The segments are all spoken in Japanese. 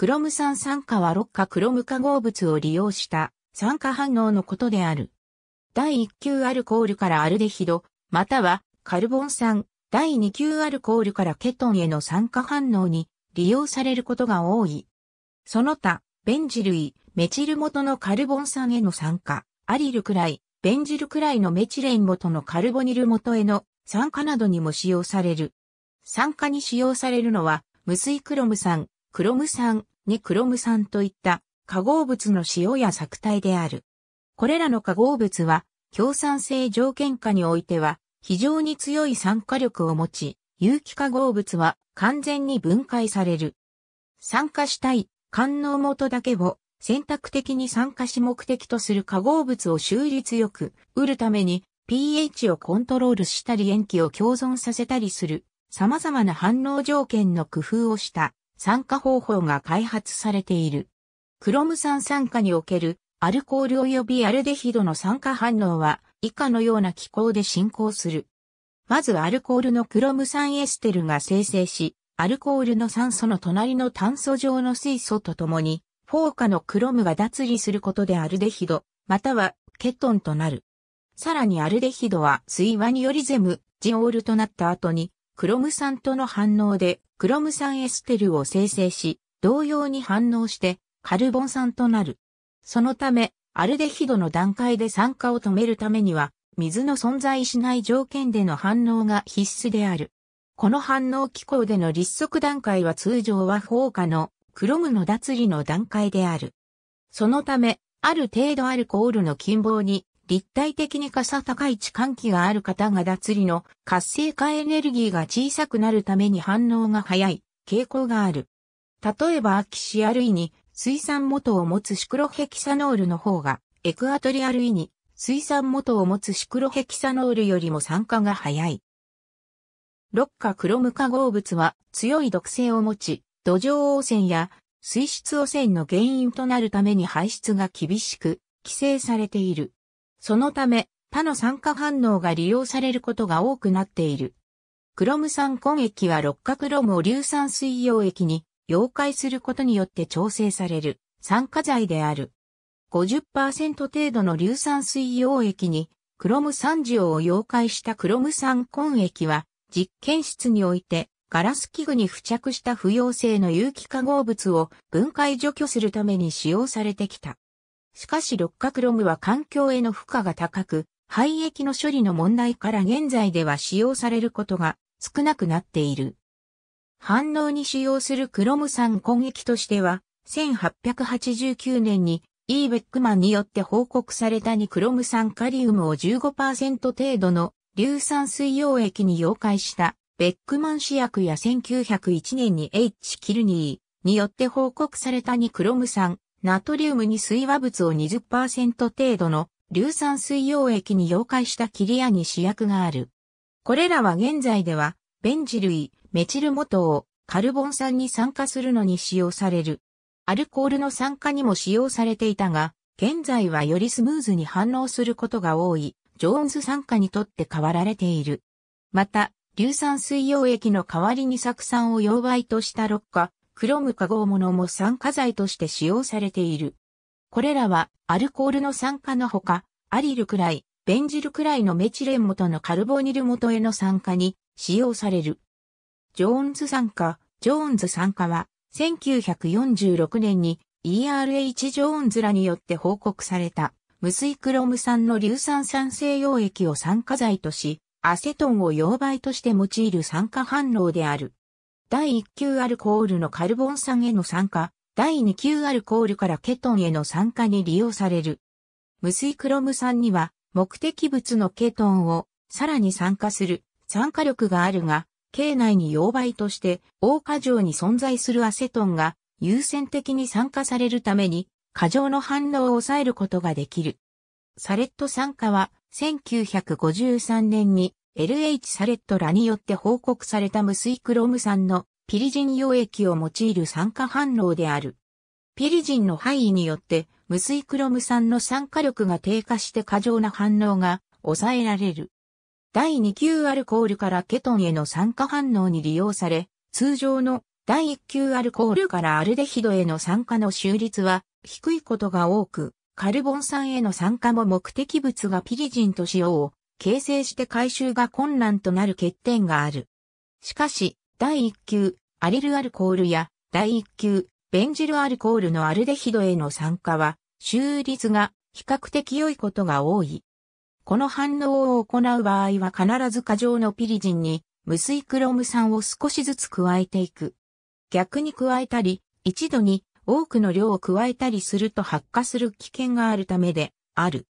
クロム酸酸化は6価クロム化合物を利用した酸化反応のことである。第1級アルコールからアルデヒド、またはカルボン酸、第2級アルコールからケトンへの酸化反応に利用されることが多い。その他、ベンジ類、メチル元のカルボン酸への酸化、アリルくらい、ベンジルくらいのメチレン元のカルボニル元への酸化などにも使用される。酸化に使用されるのは、無水クロム酸、クロム酸、ネクロム酸といった化合物の塩や作体である。これらの化合物は、強酸性条件下においては、非常に強い酸化力を持ち、有機化合物は完全に分解される。酸化したい、官能元だけを選択的に酸化し目的とする化合物を収率よく、売るために pH をコントロールしたり塩基を共存させたりする様々な反応条件の工夫をした酸化方法が開発されている。クロム酸酸化におけるアルコール及びアルデヒドの酸化反応は以下のような機構で進行する。まずアルコールのクロム酸エステルが生成し、アルコールの酸素の隣の炭素状の水素とともに、フォーカのクロムが脱離することでアルデヒド、またはケトンとなる。さらにアルデヒドは水和によりゼム、ジオールとなった後に、クロム酸との反応でクロム酸エステルを生成し、同様に反応してカルボン酸となる。そのため、アルデヒドの段階で酸化を止めるためには、水の存在しない条件での反応が必須である。この反応機構での立足段階は通常は放火のクロムの脱離の段階である。そのため、ある程度アルコールの近傍に立体的に傘高い置換器がある方が脱離の活性化エネルギーが小さくなるために反応が早い傾向がある。例えばアキシアいに水産元を持つシクロヘキサノールの方がエクアトリアイに水産元を持つシクロヘキサノールよりも酸化が早い。ロッカクロム化合物は強い毒性を持ち、土壌汚染や水質汚染の原因となるために排出が厳しく規制されている。そのため、他の酸化反応が利用されることが多くなっている。クロム酸根液は六価クロムを硫酸水溶液に溶解することによって調整される酸化剤である。50%程度の硫酸水溶液にクロム酸塩を溶解したクロム酸根液は実験室においてガラス器具に付着した不溶性の有機化合物を分解除去するために使用されてきた。しかし六角ロムは環境への負荷が高く、廃液の処理の問題から現在では使用されることが少なくなっている。反応に使用するクロム酸攻液としては、1889年にイーベックマンによって報告されたニクロム酸カリウムを15%程度の硫酸水溶液に溶解したベックマン試薬や1901年に H キルニーによって報告されたニクロム酸ナトリウムに水和物を20%程度の硫酸水溶液に溶解したキリアに主役がある。これらは現在では、ベンジ類、メチル元をカルボン酸に酸化するのに使用される。アルコールの酸化にも使用されていたが、現在はよりスムーズに反応することが多い、ジョーンズ酸化にとって変わられている。また、硫酸水溶液の代わりに酢酸を溶媒とした6価、クロム化合物も酸化剤として使用されている。これらはアルコールの酸化のほか、アリルくらい、ベンジルくらいのメチレン元のカルボニル元への酸化に使用される。ジョーンズ酸化、ジョーンズ酸化は1946年に ERH ジョーンズらによって報告された無水クロム酸の硫酸酸性溶液を酸化剤とし、アセトンを溶媒として用いる酸化反応である。第1級アルコールのカルボン酸への酸化、第2級アルコールからケトンへの酸化に利用される。無水クロム酸には目的物のケトンをさらに酸化する酸化力があるが、系内に溶媒として大過剰に存在するアセトンが優先的に酸化されるために過剰の反応を抑えることができる。サレット酸化は1953年に LH サレットらによって報告された無水クロム酸のピリジン溶液を用いる酸化反応である。ピリジンの範囲によって無水クロム酸の酸化力が低下して過剰な反応が抑えられる。第2級アルコールからケトンへの酸化反応に利用され、通常の第1級アルコールからアルデヒドへの酸化の収率は低いことが多く、カルボン酸への酸化も目的物がピリジンと塩を形成して回収が困難となる欠点がある。しかし、第1級、アリルアルコールや、第1級、ベンジルアルコールのアルデヒドへの酸化は、収率が比較的良いことが多い。この反応を行う場合は必ず過剰のピリジンに無水クロム酸を少しずつ加えていく。逆に加えたり、一度に多くの量を加えたりすると発火する危険があるためである。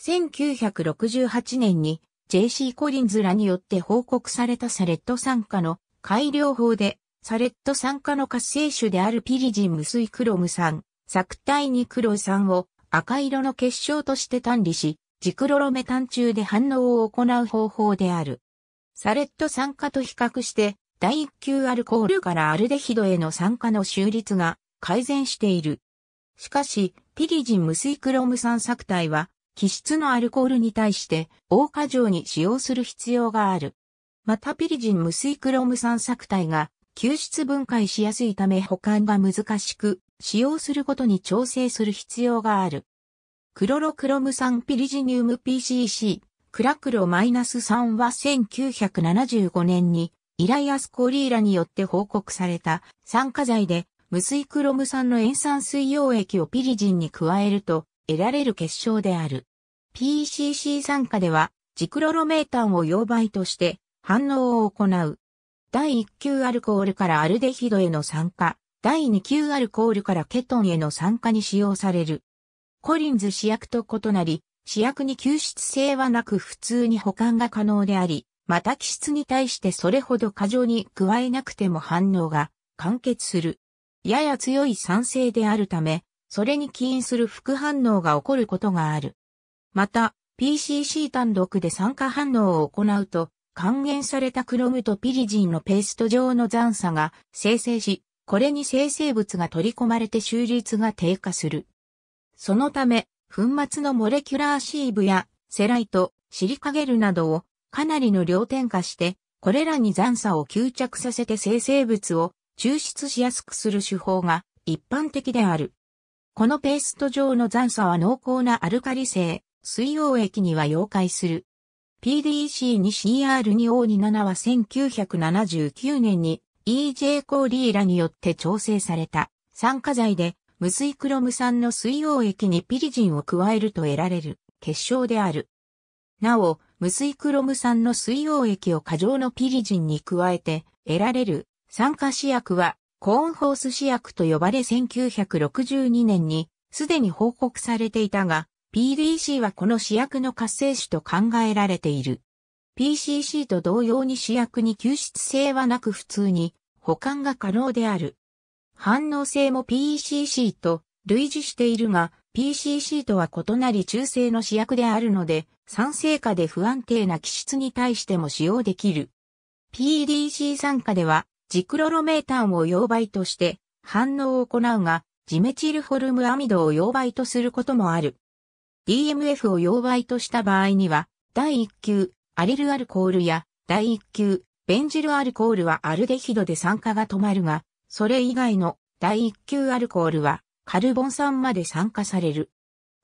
1968年に JC コリンズらによって報告されたサレット酸化の改良法で、サレット酸化の活性種であるピリジン無水クロム酸、作体にクロ酸を赤色の結晶として単理し、ジクロロメタン中で反応を行う方法である。サレット酸化と比較して、第1級アルコールからアルデヒドへの酸化の収率が改善している。しかし、ピリジン無水クロム酸作体は気質のアルコールに対して、大過剰に使用する必要がある。またピリジン無水クロム酸錯体が、吸湿分解しやすいため保管が難しく、使用することに調整する必要がある。クロロクロム酸ピリジニウム PCC、クラクロマイナス -3 は1975年に、イライアス・コーリーラによって報告された酸化剤で、無水クロム酸の塩酸水溶液をピリジンに加えると、得られる結晶である。PCC 参加では、ジクロロメータンを溶媒として反応を行う。第1級アルコールからアルデヒドへの酸化、第2級アルコールからケトンへの酸化に使用される。コリンズ試薬と異なり、試薬に吸湿性はなく普通に保管が可能であり、また気質に対してそれほど過剰に加えなくても反応が完結する。やや強い酸性であるため、それに起因する副反応が起こることがある。また、PCC 単独で酸化反応を行うと、還元されたクロムとピリジンのペースト状の残差が生成し、これに生成物が取り込まれて収率が低下する。そのため、粉末のモレキュラーシーブやセライト、シリカゲルなどをかなりの量点化して、これらに残差を吸着させて生成物を抽出しやすくする手法が一般的である。このペースト状の残差は濃厚なアルカリ性、水溶液には溶解する。PDC2CR2O27 は1979年に EJ コーリーらによって調整された酸化剤で無水クロム酸の水溶液にピリジンを加えると得られる結晶である。なお、無水クロム酸の水溶液を過剰のピリジンに加えて得られる酸化試薬はコーンホース試薬と呼ばれ1962年にすでに報告されていたが PDC はこの試薬の活性種と考えられている。PCC と同様に試薬に吸湿性はなく普通に保管が可能である。反応性も p c c と類似しているが、PCC とは異なり中性の試薬であるので、酸性化で不安定な気質に対しても使用できる。PDC 酸化では、ジクロロメータンを溶媒として反応を行うが、ジメチルホルムアミドを溶媒とすることもある。DMF を溶媒とした場合には、第1級アリルアルコールや第1級ベンジルアルコールはアルデヒドで酸化が止まるが、それ以外の第1級アルコールはカルボン酸まで酸化される。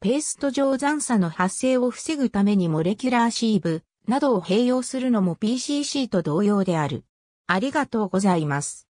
ペースト状残差の発生を防ぐためにモレキュラーシーブなどを併用するのも PCC と同様である。ありがとうございます。